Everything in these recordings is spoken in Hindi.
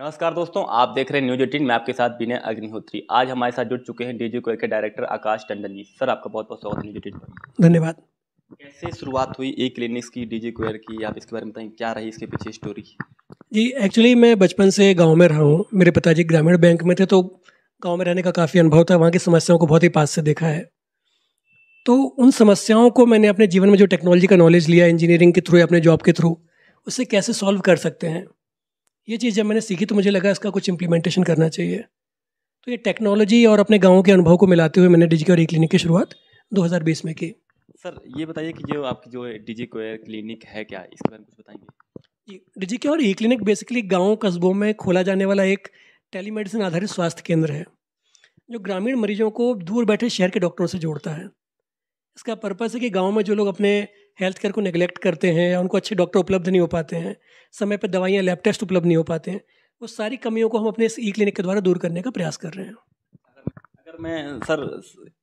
नमस्कार दोस्तों आप देख रहे हैं न्यूज एटीन मैं आपके साथ विनय अग्निहोत्री आज हमारे साथ जुड़ चुके हैं डीजी कोयर के डायरेक्टर आकाश टंडन जी सर आपका बहुत बहुत स्वागत है न्यूज एटीन पर धन्यवाद कैसे शुरुआत हुई ई क्लिनिक्स की डीजी कोयर की आप इसके बारे में बताएं क्या रही इसके पीछे स्टोरी जी एक्चुअली मैं बचपन से गाँव में रहा हूँ मेरे पिताजी ग्रामीण बैंक में थे तो गाँव में रहने का काफ़ी अनुभव था वहाँ की समस्याओं को बहुत ही पास से देखा है तो उन समस्याओं को मैंने अपने जीवन में जो टेक्नोलॉजी का नॉलेज लिया इंजीनियरिंग के थ्रू या अपने जॉब के थ्रू उसे कैसे सॉल्व कर सकते हैं ये चीज़ जब मैंने सीखी तो मुझे लगा इसका कुछ इम्प्लीमेंटेशन करना चाहिए तो ये टेक्नोलॉजी और अपने गाँव के अनुभव को मिलाते हुए मैंने डिजिक्योर ई क्लिनिक की शुरुआत 2020 में की सर ये बताइए कि जो आपकी जो डिजिक्योर क्लिनिक e है क्या इसके बारे में कुछ बताएंगे डिजिक्योर ई क्लिनिक बेसिकली गाँव कस्बों में खोला जाने वाला एक टेलीमेडिसिन आधारित स्वास्थ्य केंद्र है जो ग्रामीण मरीजों को दूर बैठे शहर के डॉक्टरों से जोड़ता है इसका पर्पस है कि गाँव में जो लोग अपने हेल्थ केयर को नेगलेक्ट करते हैं या उनको अच्छे डॉक्टर उपलब्ध नहीं हो पाते हैं समय पर दवाइयाँ लैब टेस्ट उपलब्ध नहीं हो पाते हैं वो सारी कमियों को हम अपने ई क्लिनिक के द्वारा दूर करने का प्रयास कर रहे हैं अगर मैं सर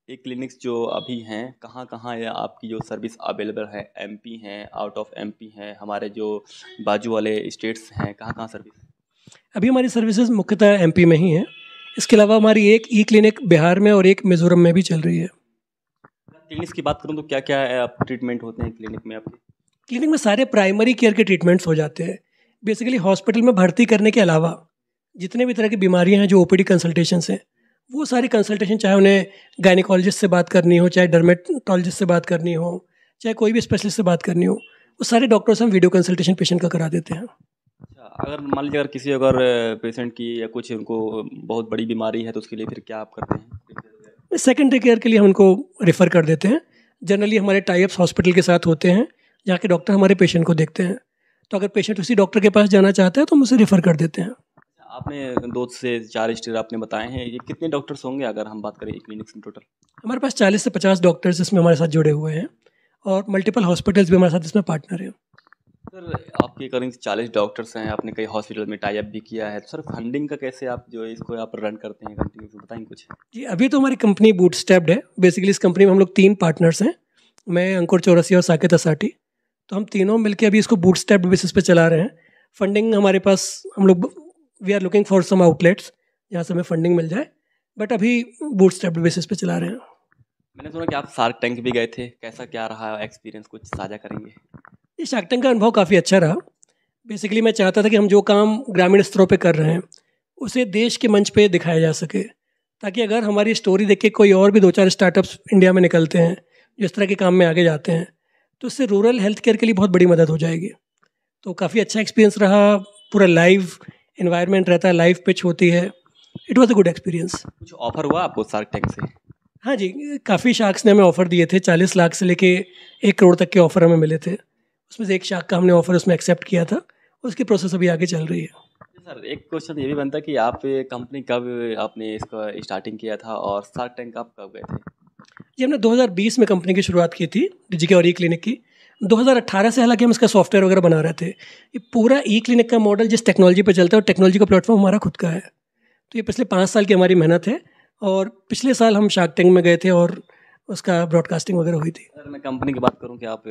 ये क्लिनिक्स जो अभी हैं कहाँ कहाँ या आपकी जो सर्विस अवेलेबल है एमपी हैं आउट ऑफ एमपी हैं हमारे जो बाजू वाले स्टेट्स हैं कहाँ कहाँ सर्विस अभी हमारी सर्विसेज मुख्यतः एमपी में ही हैं इसके अलावा हमारी एक ई क्लिनिक बिहार में और एक मिज़ोरम में भी चल रही है क्लिनिक्स की बात करूँ तो क्या क्या आप ट्रीटमेंट होते हैं क्लिनिक में आपके क्लिनिक में सारे प्राइमरी केयर के ट्रीटमेंट्स हो जाते हैं बेसिकली हॉस्पिटल में भर्ती करने के अलावा जितने भी तरह की बीमारियां हैं जो ओ पी कंसल्टेशन हैं वो सारी कंसल्टेशन चाहे उन्हें गायनिकोलॉजिस्ट से बात करनी हो चाहे डर्मेटोलॉजिस्ट से बात करनी हो चाहे कोई भी स्पेशलिस्ट से बात करनी हो वो सारे डॉक्टर्स हम वीडियो कंसल्टेशन पेशेंट का करा देते हैं अच्छा, अगर मान लीजिए अगर किसी अगर पेशेंट की या कुछ उनको बहुत बड़ी बीमारी है तो उसके लिए फिर क्या आप करते हैं सेकेंडरी केयर के लिए हम उनको रेफ़र कर देते हैं जनरली हमारे टाइप्स हॉस्पिटल के साथ होते हैं जहाँ के डॉक्टर हमारे पेशेंट को देखते हैं तो अगर पेशेंट उसी डॉक्टर के पास जाना चाहता है तो हम उसे रेफ़र कर देते हैं आपने दो से चार स्टेट आपने बताए हैं ये कितने डॉक्टर्स होंगे अगर हम बात करें क्लिनिक्स में टोटल हमारे पास चालीस से पचास डॉक्टर्स इसमें हमारे साथ जुड़े हुए हैं और मल्टीपल हॉस्पिटल्स भी हमारे साथ इसमें पार्टनर हैं सर आपके अकॉर्डिंग चालीस डॉक्टर्स हैं आपने कई हॉस्पिटल में टाइप भी किया है तो सर फंडिंग का कैसे आप जो है इसको आप रन करते हैं कंटिन्यू तो कुछ जी अभी तो हमारी कंपनी बूट स्टेप्ड है बेसिकली इस कंपनी में हम लोग तीन पार्टनर्स हैं मैं अंकुर चौरसी और साकेत असाठी तो हम तीनों मिलकर अभी इसको बूट स्टेप्ड बेसिस पे चला रहे हैं फंडिंग हमारे पास हम लोग we are looking for some outlets जहाँ से हमें फंडिंग मिल जाए बट अभी बूट स्टेप्ड बेसिस पे चला रहे हैं मैंने सुना कि आप सार्क टैंक भी गए थे कैसा क्या रहा एक्सपीरियंस कुछ साझा करेंगे ये शार्क का अनुभव काफ़ी अच्छा रहा बेसिकली मैं चाहता था कि हम जो काम ग्रामीण स्तरों पर कर रहे हैं उसे देश के मंच पर दिखाया जा सके ताकि अगर हमारी स्टोरी देख के कोई और भी दो चार स्टार्टअप्स इंडिया में निकलते हैं जो इस तरह के काम में आगे जाते हैं तो उससे रूरल हेल्थ केयर के लिए बहुत बड़ी मदद हो जाएगी तो काफ़ी अच्छा एक्सपीरियंस रहा पूरा लाइव इन्वायरमेंट रहता है लाइव पिच होती है it was a good experience जो ऑफर हुआ आपको सार्क टैंक से हाँ जी काफ़ी शार्क्स ने हमें ऑफ़र दिए थे चालीस लाख से लेके एक करोड़ तक के ऑफ़र हमें मिले थे उसमें से एक शाख का हमने ऑफर उसमें एक्सेप्ट किया था उसकी प्रोसेस अभी आगे चल रही है सर एक क्वेश्चन ये भी बनता है कि आप कंपनी कब आपने इसका स्टार्टिंग किया था और सार्क टैंक आप कब गए थे जी हमने 2020 में कंपनी की शुरुआत की थी डिजिके और ई क्लिनिक की 2018 से हालांकि हम इसका सॉफ्टवेयर वगैरह बना रहे थे ये पूरा ई क्लिनिक का मॉडल जिस टेक्नोलॉजी पर चलता है और टेक्नोलॉजी का प्लेटफॉर्म हमारा खुद का है तो ये पिछले पाँच साल की हमारी मेहनत है और पिछले साल हम शार्क टैंक में गए थे और उसका ब्रॉडकास्टिंग वगैरह हुई थी अगर मैं कंपनी की बात करूं कि आप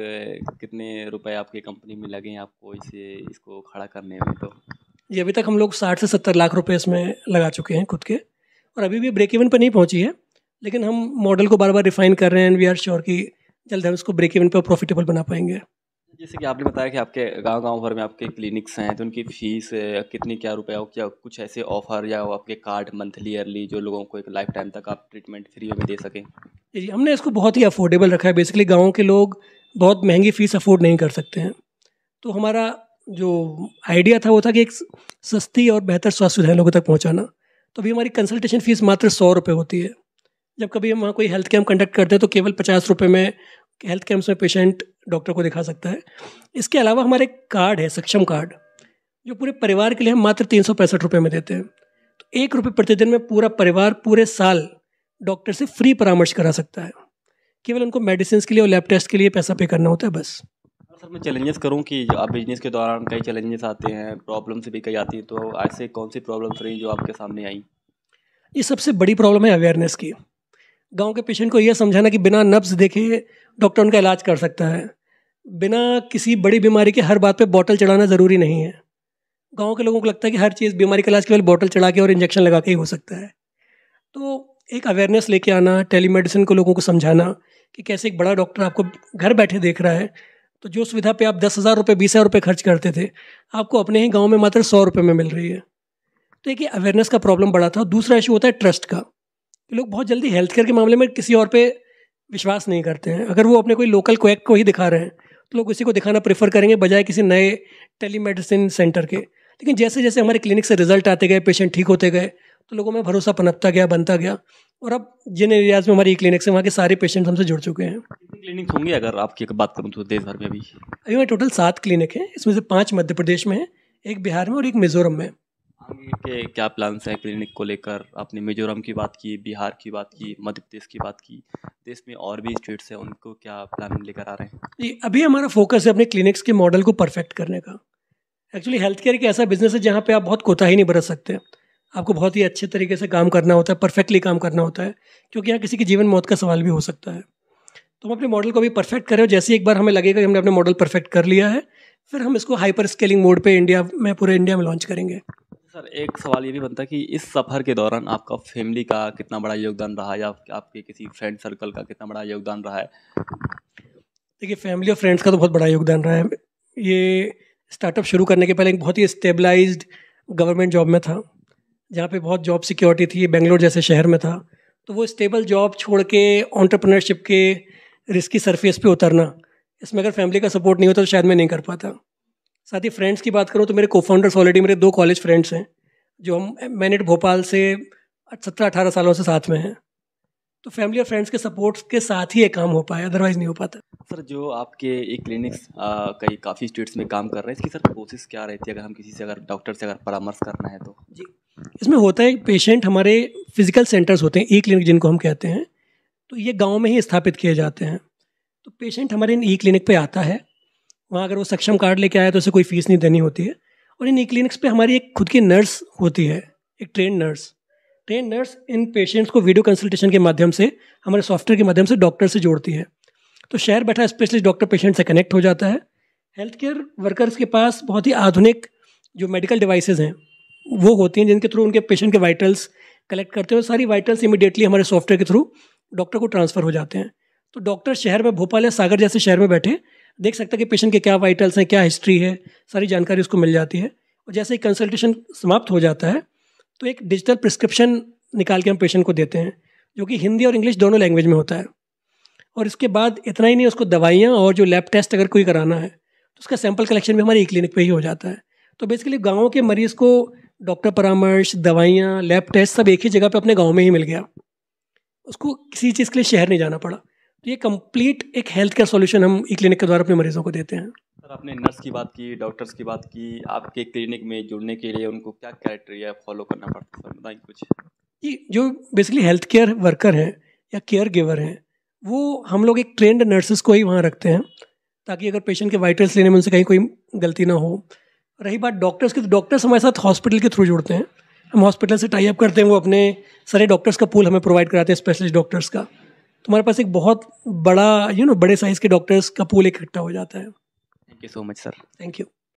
कितने रुपए आपकी कंपनी में लगे आपको इसे इसको खड़ा करने में तो जी अभी तक हम लोग साठ से सत्तर लाख रुपए इसमें लगा चुके हैं खुद के और अभी भी ब्रेक इवन पर नहीं पहुंची है लेकिन हम मॉडल को बार बार रिफाइन कर रहे हैं एंड वी आर श्योर कि जल्द हम इसको ब्रेक इवन पर प्रॉफिटेबल बना पाएंगे जैसे कि आपने बताया कि आपके गांव गांव भर में आपके क्लिनिक्स हैं तो उनकी फीस कितनी क्या रुपये हो क्या कुछ ऐसे ऑफर या आपके कार्ड मंथली ईयरली जो लोगों को एक लाइफ टाइम तक आप ट्रीटमेंट फ्री में दे सकें जी हमने इसको बहुत ही अफोर्डेबल रखा है बेसिकली गाँव के लोग बहुत महंगी फ़ीस अफोर्ड नहीं कर सकते हैं तो हमारा जो आइडिया था वो था कि एक सस्ती और बेहतर स्वास्थ्य सुविधाएं लोगों तक पहुँचाना तो अभी हमारी कंसल्टेशन फ़ीस मात्र सौ रुपये होती है जब कभी हम वहाँ कोई हेल्थ कैंप कंडक्ट करते हैं तो केवल पचास रुपये में हेल्थ कैंप्स में पेशेंट डॉक्टर को दिखा सकता है इसके अलावा हमारे कार्ड है सक्षम कार्ड जो पूरे परिवार के लिए हम मात्र तीन सौ पैंसठ रुपये में देते हैं तो एक रुपये प्रतिदिन में पूरा परिवार पूरे साल डॉक्टर से फ्री परामर्श करा सकता है केवल उनको मेडिसिन के लिए और लैब टेस्ट के लिए पैसा पे करना होता है बस सर मैं चैलेंजेस करूं कि आप बिजनेस के दौरान कई चैलेंजेस आते हैं प्रॉब्लम्स भी कई आती हैं तो ऐसे कौन सी प्रॉब्लम्स रही जो आपके सामने आई ये सबसे बड़ी प्रॉब्लम है अवेयरनेस की गांव के पेशेंट को यह समझाना कि बिना नब्स देखे डॉक्टर उनका इलाज कर सकता है बिना किसी बड़ी बीमारी के हर बात पे बॉटल चढ़ाना ज़रूरी नहीं है गांव के लोगों को लगता है कि हर चीज़ बीमारी का इलाज केवल बॉटल चढ़ा के और इंजेक्शन लगा के ही हो सकता है तो एक अवेयरनेस लेके आना टेलीमेडिसिन को लोगों को समझाना कि कैसे एक बड़ा डॉक्टर आपको घर बैठे देख रहा है तो जो सुविधा पे आप दस हज़ार रुपये बीस हज़ार रुपये खर्च करते थे आपको अपने ही गाँव में मात्र सौ रुपये में मिल रही है तो एक अवेयरनेस का प्रॉब्लम बड़ा था दूसरा इशू होता है ट्रस्ट का लोग बहुत जल्दी हेल्थ केयर के मामले में किसी और पे विश्वास नहीं करते हैं अगर वो अपने कोई लोकल क्वेक को ही दिखा रहे हैं तो लोग उसी को दिखाना प्रेफर करेंगे बजाय किसी नए टेलीमेडिसिन सेंटर के लेकिन जैसे जैसे हमारे क्लिनिक से रिजल्ट आते गए पेशेंट ठीक होते गए तो लोगों में भरोसा पनपता गया बनता गया और अब जिन एरियाज में हमारी क्लिनिक e से वहाँ के सारे पेशेंट हमसे जुड़ चुके हैं क्लिनिक होंगे अगर आपकी बात करूँ तो देश भर में अभी अभी हमारे टोटल सात क्लिनिक हैं इसमें से पाँच मध्य प्रदेश में हैं एक बिहार में और एक मिजोरम में के क्या प्लान्स हैं क्लिनिक को लेकर आपने मिजोरम की बात की बिहार की बात की मध्य प्रदेश की बात की देश में और भी स्टेट्स हैं उनको क्या प्लान लेकर आ रहे हैं जी अभी हमारा फोकस है अपने क्लिनिक्स के मॉडल को परफेक्ट करने का एक्चुअली हेल्थ केयर एक ऐसा बिजनेस है जहाँ पे आप बहुत कोताही नहीं बरत सकते आपको बहुत ही अच्छे तरीके से काम करना होता है परफेक्टली काम करना होता है क्योंकि यहाँ किसी की जीवन मौत का सवाल भी हो सकता है तो हम अपने मॉडल को अभी परफेक्ट करें और जैसे एक बार हमें लगेगा कि हमने अपने मॉडल परफेक्ट कर लिया है फिर हम इसको हाइपर स्केलिंग मोड पर इंडिया में पूरे इंडिया में लॉन्च करेंगे सर एक सवाल ये भी बनता है कि इस सफ़र के दौरान आपका फैमिली का कितना बड़ा योगदान रहा या आपके किसी फ्रेंड सर्कल का कितना बड़ा योगदान रहा है देखिए फैमिली और फ्रेंड्स का तो बहुत बड़ा योगदान रहा है ये स्टार्टअप शुरू करने के पहले एक बहुत ही स्टेबलाइज गवर्नमेंट जॉब में था जहाँ पे बहुत जॉब सिक्योरिटी थी बेंगलोर जैसे शहर में था तो वो स्टेबल जॉब छोड़ के ऑन्टरप्रनरशिप के रिस्की सरफेस पे उतरना इसमें अगर फैमिली का सपोर्ट नहीं होता तो शायद मैं नहीं कर पाता साथ ही फ्रेंड्स की बात करूँ तो मेरे को फाउंडर्स ऑलरेडी मेरे दो कॉलेज फ्रेंड्स हैं जो हम मैनेट भोपाल से सत्रह अठारह सालों से साथ में हैं तो फैमिली और फ्रेंड्स के सपोर्ट के साथ ही ये काम हो पाया अदरवाइज नहीं हो पाता सर जो आपके एक क्लिनिक्स कई काफ़ी स्टेट्स में काम कर रहे हैं इसकी सर कोशिश क्या रहती है अगर हम किसी से अगर डॉक्टर से अगर परामर्श करना है तो जी इसमें होता है पेशेंट हमारे फिजिकल सेंटर्स होते हैं ई e क्लिनिक जिनको हम कहते हैं तो ये गाँव में ही स्थापित किए जाते हैं तो पेशेंट हमारे इन ई क्लिनिक पर आता है वहाँ अगर वो सक्षम कार्ड लेके आया तो उसे कोई फीस नहीं देनी होती है और इन ई क्लिनिक्स पर हमारी एक खुद की नर्स होती है एक ट्रेन नर्स ट्रेन नर्स इन पेशेंट्स को वीडियो कंसल्टेशन के माध्यम से हमारे सॉफ्टवेयर के माध्यम से डॉक्टर से जोड़ती है तो शहर बैठा स्पेशलिस्ट डॉक्टर पेशेंट से कनेक्ट हो जाता है हेल्थ केयर वर्कर्स के पास बहुत ही आधुनिक जो मेडिकल डिवाइसेज हैं वो होती हैं जिनके थ्रू उनके पेशेंट के वाइटल्स कलेक्ट करते हैं सारी वाइटल्स इमीडिएटली हमारे सॉफ्टवेयर के थ्रू डॉक्टर को ट्रांसफ़र हो जाते हैं तो डॉक्टर शहर में भोपाल या सागर जैसे शहर में बैठे देख सकता है कि पेशेंट के क्या वाइटल्स हैं क्या हिस्ट्री है सारी जानकारी उसको मिल जाती है और जैसे ही कंसल्टेशन समाप्त हो जाता है तो एक डिजिटल प्रिस्क्रिप्शन निकाल के हम पेशेंट को देते हैं जो कि हिंदी और इंग्लिश दोनों लैंग्वेज में होता है और इसके बाद इतना ही नहीं उसको दवाइयाँ और जो लैब टेस्ट अगर कोई कराना है तो उसका सैम्पल कलेक्शन भी हमारी क्लिनिक पर ही हो जाता है तो बेसिकली गाँव के मरीज़ को डॉक्टर परामर्श दवाइयाँ लैब टेस्ट सब एक ही जगह पर अपने गाँव में ही मिल गया उसको किसी चीज़ के लिए शहर नहीं जाना पड़ा तो ये कंप्लीट एक हेल्थ केयर सोल्यूशन हम ई e क्लिनिक के द्वारा अपने मरीजों को देते हैं सर आपने नर्स की बात की डॉक्टर्स की बात की आपके क्लिनिक में जुड़ने के लिए उनको क्या क्राइटेरिया फॉलो करना पड़ता है सर बताएं कुछ ये जो बेसिकली हेल्थ केयर वर्कर हैं या केयर गिवर हैं वो हम लोग एक ट्रेंड नर्सेस को ही वहाँ रखते हैं ताकि अगर पेशेंट के वाइटल्स लेने में उनसे कहीं कोई गलती ना हो रही बात डॉक्टर्स की तो डॉक्टर्स हमारे साथ हॉस्पिटल के थ्रू जुड़ते हैं हम हॉस्पिटल से टाई अप करते हैं वो अपने सारे डॉक्टर्स का पूल हमें प्रोवाइड कराते हैं स्पेशलिस्ट डॉक्टर्स का तुम्हारे पास एक बहुत बड़ा यू you नो know, बड़े साइज के डॉक्टर्स का पूल इकट्ठा हो जाता है thank you so much sir thank you